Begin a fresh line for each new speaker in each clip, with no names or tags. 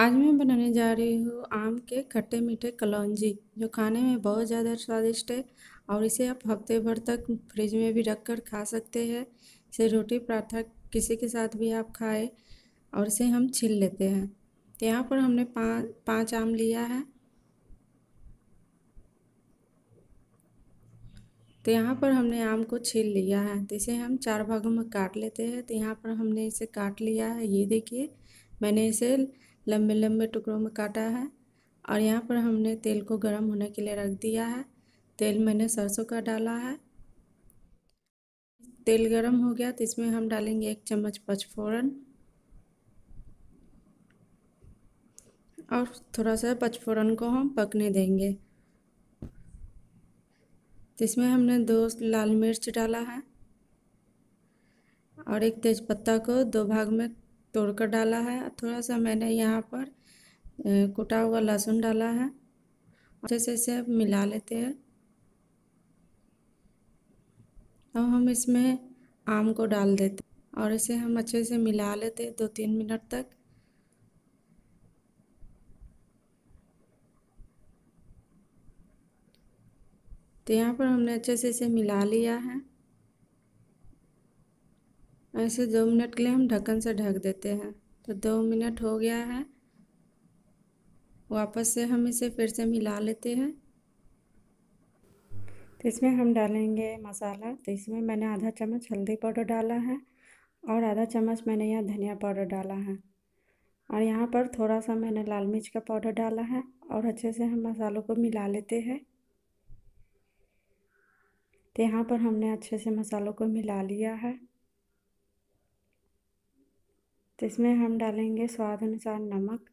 आज मैं बनाने जा रही हूँ आम के खट्टे मीठे कलौंजी जो खाने में बहुत ज़्यादा स्वादिष्ट है और इसे आप हफ्ते भर तक फ्रिज में भी रख कर खा सकते हैं इसे रोटी पराठा किसी के साथ भी आप खाएं और इसे हम छील लेते हैं तो यहाँ पर हमने पाँच पांच आम लिया है तो यहाँ पर हमने आम को छील लिया है तो इसे हम चार भागों में काट लेते हैं तो यहाँ पर हमने इसे काट लिया है ये देखिए मैंने इसे लंबे लंबे टुकड़ों में काटा है और यहाँ पर हमने तेल को गर्म होने के लिए रख दिया है तेल मैंने सरसों का डाला है तेल गर्म हो गया तो इसमें हम डालेंगे एक चम्मच पचफोरन और थोड़ा सा पचफोरन को हम पकने देंगे इसमें हमने दो लाल मिर्च डाला है और एक तेज़पत्ता को दो भाग में तोड़ कर डाला है थोड़ा सा मैंने यहाँ पर कुटा हुआ लहसुन डाला है अच्छे से इसे मिला लेते हैं अब हम इसमें आम को डाल देते और इसे हम अच्छे से मिला लेते दो तीन मिनट तक तो यहाँ पर हमने अच्छे से इसे मिला लिया है ऐसे दो मिनट के लिए हम ढक्कन से ढक देते हैं तो दो मिनट हो गया है वापस से हम इसे फिर से मिला लेते हैं तो इसमें हम डालेंगे मसाला तो इसमें मैंने आधा चम्मच हल्दी पाउडर डाला है और आधा चम्मच मैंने यहाँ धनिया पाउडर डाला है और यहाँ पर थोड़ा सा मैंने लाल मिर्च का पाउडर डाला है और अच्छे से हम मसालों को मिला लेते हैं तो यहाँ पर हमने अच्छे से मसालों को मिला लिया है तो इसमें हम डालेंगे स्वाद अनुसार नमक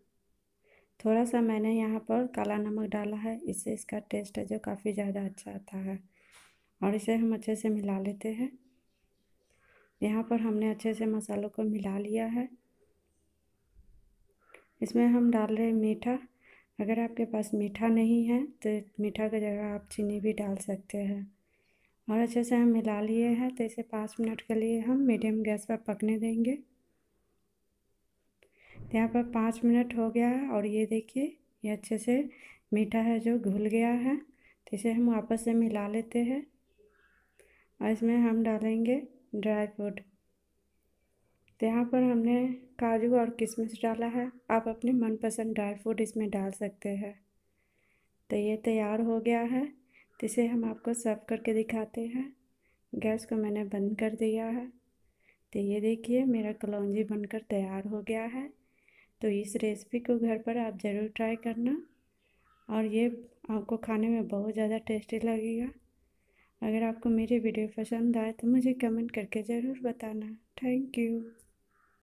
थोड़ा सा मैंने यहाँ पर काला नमक डाला है इससे इसका टेस्ट है जो काफ़ी ज़्यादा अच्छा आता है और इसे हम अच्छे से मिला लेते हैं यहाँ पर हमने अच्छे से मसालों को मिला लिया है इसमें हम डाल रहे हैं मीठा अगर आपके पास मीठा नहीं है तो मीठा की जगह आप चीनी भी डाल सकते हैं और अच्छे से हम मिला लिए हैं तो इसे पाँच मिनट के लिए हम मीडियम गैस पर पकने देंगे यहाँ पर पाँच मिनट हो गया है और ये देखिए ये अच्छे से मीठा है जो घुल गया है तो इसे हम आपस से मिला लेते हैं और इसमें हम डालेंगे ड्राई फ्रूट तो यहाँ पर हमने काजू और किशमिश डाला है आप अपने मनपसंद ड्राई फ्रूट इसमें डाल सकते हैं तो ये तैयार हो गया है तो इसे हम आपको सर्व करके दिखाते हैं गैस को मैंने बंद कर दिया है तो ये देखिए मेरा कलौजी बनकर तैयार हो गया है तो इस रेसिपी को घर पर आप ज़रूर ट्राई करना और ये आपको खाने में बहुत ज़्यादा टेस्टी लगेगा अगर आपको मेरी वीडियो पसंद आए तो मुझे कमेंट करके ज़रूर बताना थैंक यू